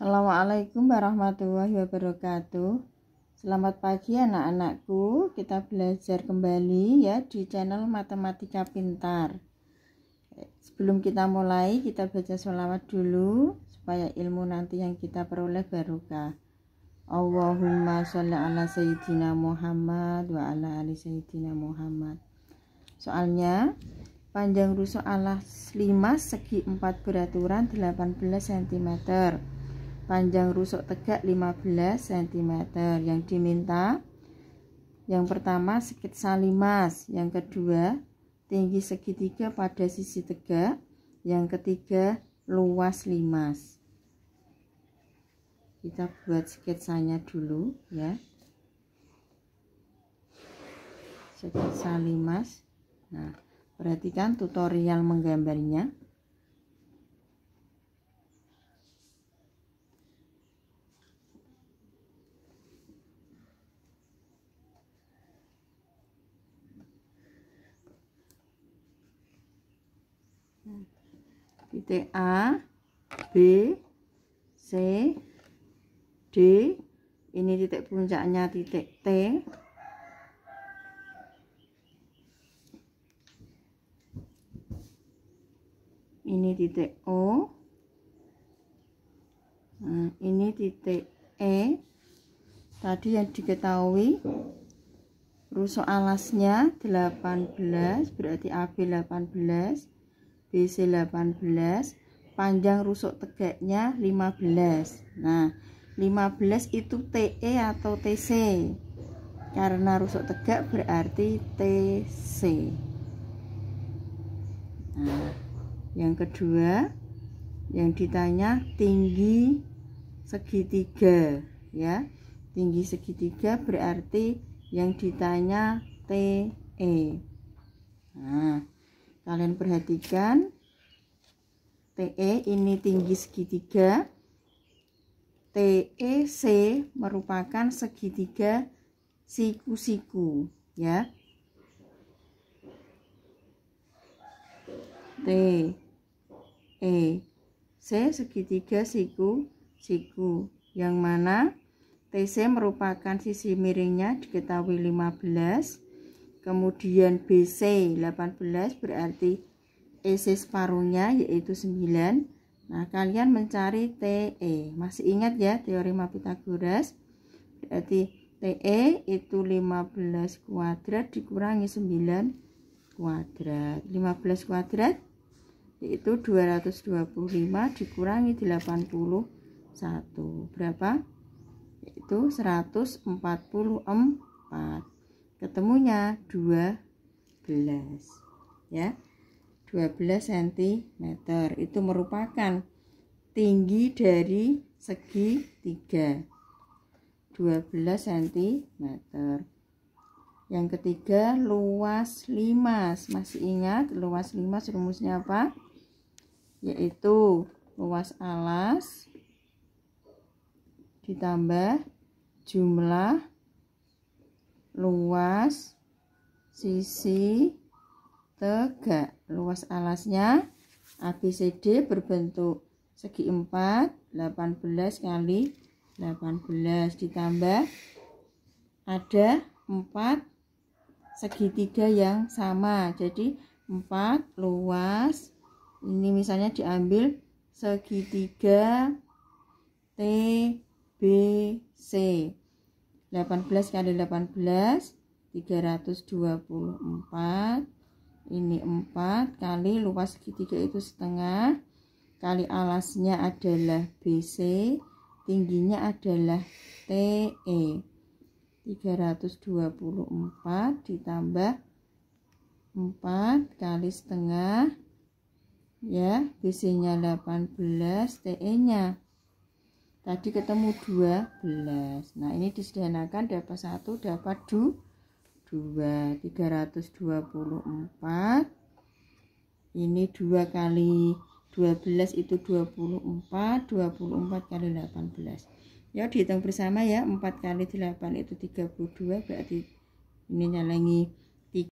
Assalamualaikum warahmatullahi wabarakatuh. Selamat pagi anak-anakku. Kita belajar kembali ya di channel Matematika Pintar. Sebelum kita mulai, kita baca sholawat dulu supaya ilmu nanti yang kita peroleh barokah. Allahumma sholli ala sayyidina Muhammad wa ala ali sayyidina Muhammad. Soalnya panjang rusuk alas 5 segi 4 beraturan 18 cm panjang rusuk tegak 15 cm yang diminta yang pertama sketsa limas yang kedua tinggi segitiga pada sisi tegak yang ketiga luas limas kita buat sketsanya dulu ya sketsa limas nah perhatikan tutorial menggambarnya titik A B C D ini titik puncaknya titik T ini titik O nah, ini titik E tadi yang diketahui rusuk alasnya 18 berarti AB 18 BC 18 panjang rusuk tegaknya 15 nah 15 itu TE atau TC karena rusuk tegak berarti TC nah, yang kedua yang ditanya tinggi segitiga ya tinggi segitiga berarti yang ditanya TE nah kalian perhatikan TE ini tinggi segitiga TEC merupakan segitiga siku-siku ya T E C segitiga siku-siku yang mana TC merupakan sisi miringnya diketahui 15 Kemudian BC 18 berarti EC separuhnya yaitu 9. Nah, kalian mencari TE. Masih ingat ya teori Pythagoras Berarti TE itu 15 kuadrat dikurangi 9 kuadrat. 15 kuadrat yaitu 225 dikurangi 81. Berapa? Yaitu 144 ketemunya 12 ya 12 cm itu merupakan tinggi dari segi 3 12 cm yang ketiga luas limas masih ingat luas limas rumusnya apa yaitu luas alas ditambah jumlah luas sisi tegak luas alasnya ABCD berbentuk segi 4 18 kali 18 ditambah ada 4 segitiga yang sama jadi 4 luas ini misalnya diambil segitiga TBC 18 kali 18 324 ini 4 kali luas segitiga itu setengah kali alasnya adalah BC tingginya adalah TE 324 ditambah 4 kali setengah ya BC nya 18 TE nya tadi ketemu 12 nah ini disederhanakan dapat 1 dapat 2 2 324 ini 2 kali 12 itu 24 24 kali 18 ya dihitung bersama ya 4 kali 8 itu 32 berarti ini nyalangi